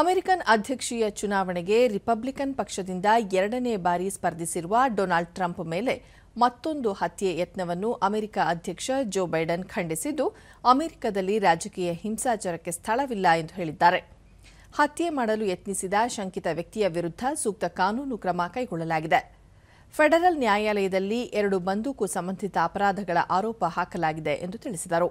American ಅಧ್ಯಕ್ಷೀಯ ಚುನಾವಣೆಗೆ Republican ಪಕ್ಷದಿಂದ ಎರಡನೇ ಬಾರಿ ಸ್ಪರ್ಧಿಸಿರುವ ಡೊನಾಲ್ಡ್ ಟ್ರಂಪ್ ಮೇಲೆ ಮತ್ತೊಂದು ಹತ್ಯೆ ಯತ್ನವನ್ನು ಅಮೆರಿಕ ಅಧ್ಯಕ್ಷ ಜೋ ಬೈಡನ್ ಖಂಡಿಸಿದ್ದು ಅಮೆರಿಕದಲ್ಲಿ ರಾಜಕೀಯ ಹಿಂಸಾಚಾರಕ್ಕೆ ಸ್ಥಳವಿಲ್ಲ ಎಂದು ಹೇಳಿದ್ದಾರೆ ಹತ್ಯೆ ಮಾಡಲು ಯತ್ನಿಸಿದ ಶಂಕಿತ ವ್ಯಕ್ತಿಯ ವಿರುದ್ಧ ಸೂಕ್ತ ಕಾನೂನು ಕ್ರಮ ಕೈಗೊಳ್ಳಲಾಗಿದೆ ಫೆಡರಲ್ ನ್ಯಾಯಾಲಯದಲ್ಲಿ ಎರಡು ಬಂದೂಕು ಸಂಬಂಧಿತ ಅಪರಾಧಗಳ ಆರೋಪ ಹಾಕಲಾಗಿದೆ ಎಂದು ತಿಳಿಸಿದರು